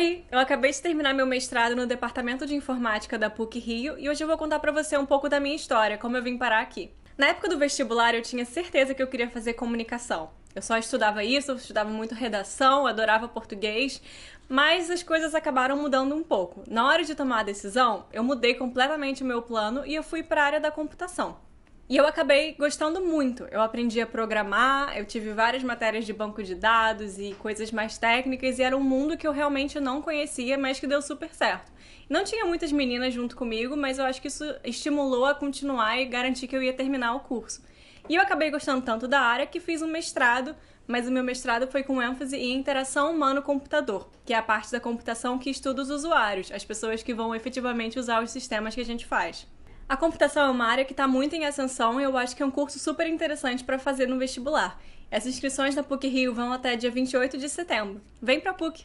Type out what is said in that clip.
Oi, eu acabei de terminar meu mestrado no Departamento de Informática da PUC Rio e hoje eu vou contar para você um pouco da minha história, como eu vim parar aqui. Na época do vestibular eu tinha certeza que eu queria fazer comunicação. Eu só estudava isso, eu estudava muito redação, adorava português, mas as coisas acabaram mudando um pouco. Na hora de tomar a decisão, eu mudei completamente o meu plano e eu fui para a área da computação. E eu acabei gostando muito. Eu aprendi a programar, eu tive várias matérias de banco de dados e coisas mais técnicas, e era um mundo que eu realmente não conhecia, mas que deu super certo. Não tinha muitas meninas junto comigo, mas eu acho que isso estimulou a continuar e garantir que eu ia terminar o curso. E eu acabei gostando tanto da área que fiz um mestrado, mas o meu mestrado foi com ênfase em interação humano-computador, que é a parte da computação que estuda os usuários, as pessoas que vão efetivamente usar os sistemas que a gente faz. A computação é uma área que está muito em ascensão e eu acho que é um curso super interessante para fazer no vestibular. As inscrições da PUC Rio vão até dia 28 de setembro. Vem para a PUC!